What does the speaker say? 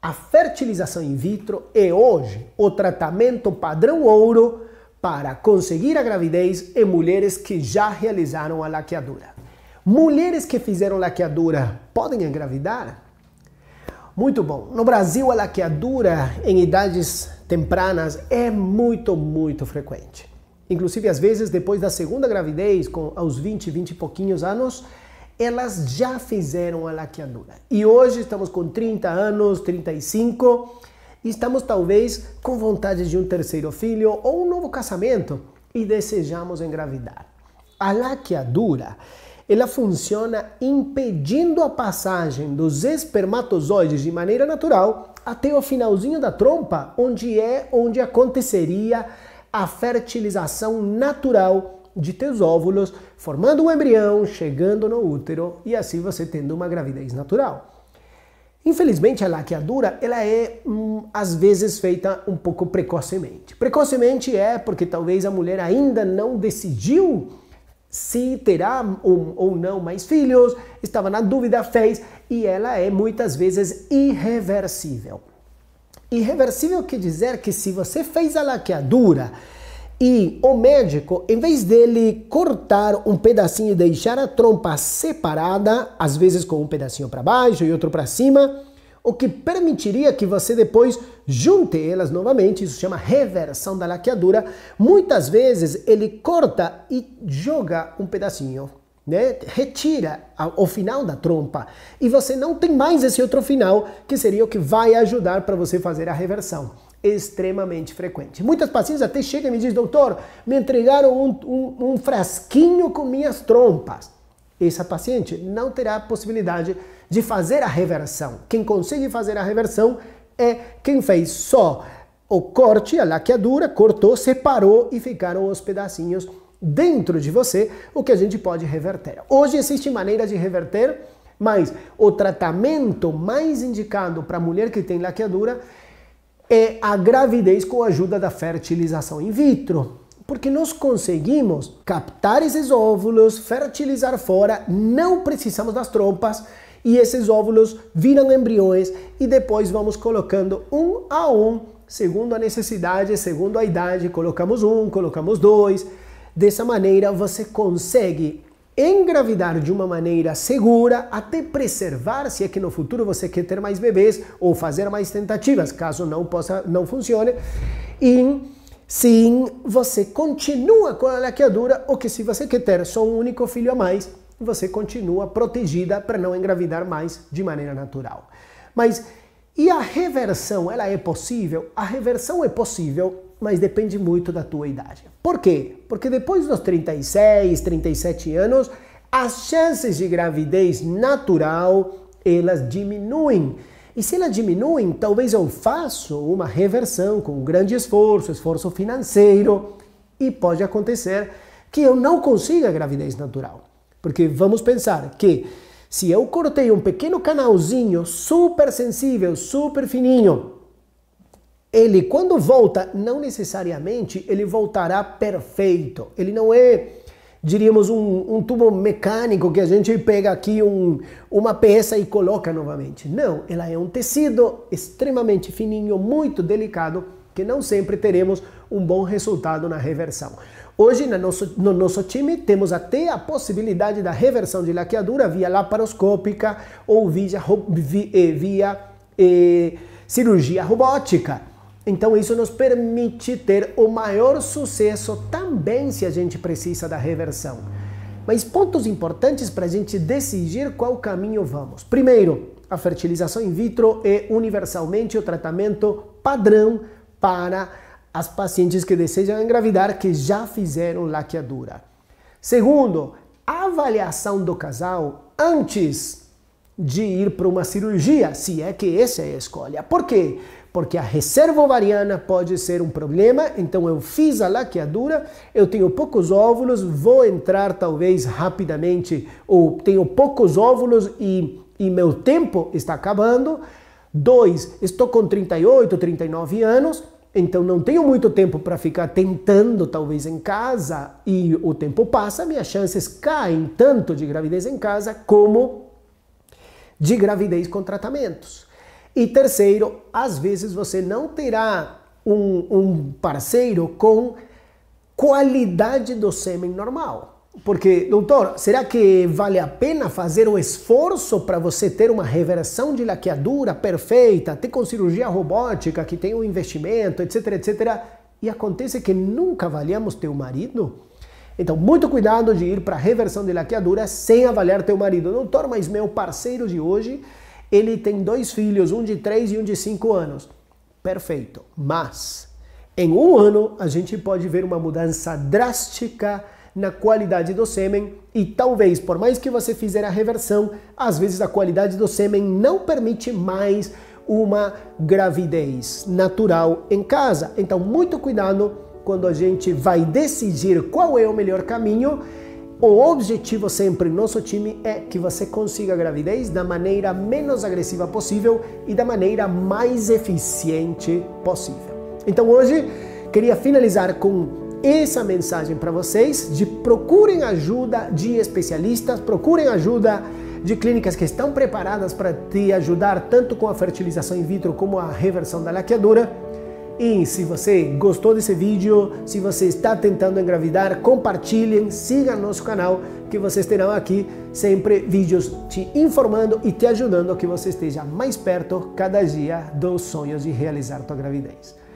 a fertilização in vitro é hoje o tratamento padrão ouro para conseguir a gravidez em mulheres que já realizaram a laqueadura. Mulheres que fizeram laqueadura podem engravidar? Muito bom. No Brasil, a laqueadura em idades tempranas é muito, muito frequente. Inclusive, às vezes, depois da segunda gravidez, com aos 20, 20 e pouquinhos anos, elas já fizeram a laqueadura. E hoje estamos com 30 anos, 35, e estamos talvez com vontade de um terceiro filho ou um novo casamento e desejamos engravidar. A laqueadura, ela funciona impedindo a passagem dos espermatozoides de maneira natural até o finalzinho da trompa, onde é onde aconteceria a fertilização natural de óvulos formando um embrião, chegando no útero e assim você tendo uma gravidez natural. Infelizmente, a laqueadura ela é hum, às vezes feita um pouco precocemente. Precocemente é porque talvez a mulher ainda não decidiu se terá ou, ou não mais filhos, estava na dúvida, fez, e ela é muitas vezes irreversível. Irreversível quer dizer que se você fez a laqueadura e o médico, em vez dele cortar um pedacinho e deixar a trompa separada, às vezes com um pedacinho para baixo e outro para cima, o que permitiria que você depois junte elas novamente, isso chama reversão da laqueadura. Muitas vezes ele corta e joga um pedacinho, né? Retira o final da trompa e você não tem mais esse outro final, que seria o que vai ajudar para você fazer a reversão extremamente frequente. Muitas pacientes até chegam e me dizem, doutor, me entregaram um, um, um frasquinho com minhas trompas. Essa paciente não terá possibilidade de fazer a reversão. Quem consegue fazer a reversão é quem fez só o corte, a laqueadura, cortou, separou e ficaram os pedacinhos dentro de você, o que a gente pode reverter. Hoje existe maneira de reverter, mas o tratamento mais indicado para a mulher que tem laqueadura é a gravidez com a ajuda da fertilização in vitro. Porque nós conseguimos captar esses óvulos, fertilizar fora, não precisamos das trompas e esses óvulos viram embriões e depois vamos colocando um a um, segundo a necessidade, segundo a idade, colocamos um, colocamos dois. Dessa maneira você consegue engravidar de uma maneira segura, até preservar se é que no futuro você quer ter mais bebês ou fazer mais tentativas, caso não possa, não funcione. E sim, você continua com a laqueadura ou que se você quer ter só um único filho a mais, você continua protegida para não engravidar mais de maneira natural. Mas e a reversão, ela é possível? A reversão é possível mas depende muito da tua idade. Por quê? Porque depois dos 36, 37 anos, as chances de gravidez natural elas diminuem. E se elas diminuem, talvez eu faça uma reversão com grande esforço, esforço financeiro, e pode acontecer que eu não consiga a gravidez natural. Porque vamos pensar que se eu cortei um pequeno canalzinho super sensível, super fininho, ele quando volta, não necessariamente ele voltará perfeito. Ele não é, diríamos, um, um tubo mecânico que a gente pega aqui um, uma peça e coloca novamente. Não, ela é um tecido extremamente fininho, muito delicado, que não sempre teremos um bom resultado na reversão. Hoje, no nosso, no nosso time, temos até a possibilidade da reversão de laqueadura via laparoscópica ou via, via, eh, via eh, cirurgia robótica. Então, isso nos permite ter o maior sucesso também se a gente precisa da reversão. Mas pontos importantes para a gente decidir qual caminho vamos. Primeiro, a fertilização in vitro é universalmente o tratamento padrão para as pacientes que desejam engravidar que já fizeram laqueadura. Segundo, a avaliação do casal antes de ir para uma cirurgia, se é que essa é a escolha. Por quê? porque a reserva ovariana pode ser um problema, então eu fiz a laqueadura, eu tenho poucos óvulos, vou entrar talvez rapidamente, ou tenho poucos óvulos e, e meu tempo está acabando. Dois, estou com 38, 39 anos, então não tenho muito tempo para ficar tentando, talvez em casa, e o tempo passa, minhas chances caem tanto de gravidez em casa como de gravidez com tratamentos. E terceiro, às vezes você não terá um, um parceiro com qualidade do sêmen normal. Porque, doutor, será que vale a pena fazer o esforço para você ter uma reversão de laqueadura perfeita, até com cirurgia robótica, que tem um investimento, etc, etc? E acontece que nunca avaliamos teu marido? Então, muito cuidado de ir para reversão de laqueadura sem avaliar teu marido. Doutor, mas meu parceiro de hoje ele tem dois filhos, um de três e um de cinco anos. Perfeito. Mas em um ano a gente pode ver uma mudança drástica na qualidade do sêmen e talvez, por mais que você fizer a reversão, às vezes a qualidade do sêmen não permite mais uma gravidez natural em casa. Então, muito cuidado quando a gente vai decidir qual é o melhor caminho o objetivo sempre, nosso time, é que você consiga a gravidez da maneira menos agressiva possível e da maneira mais eficiente possível. Então hoje queria finalizar com essa mensagem para vocês de procurem ajuda de especialistas, procurem ajuda de clínicas que estão preparadas para te ajudar tanto com a fertilização in vitro como a reversão da laqueadura e se você gostou desse vídeo, se você está tentando engravidar, compartilhem, siga nosso canal, que vocês terão aqui sempre vídeos te informando e te ajudando a que você esteja mais perto cada dia dos sonhos de realizar tua gravidez.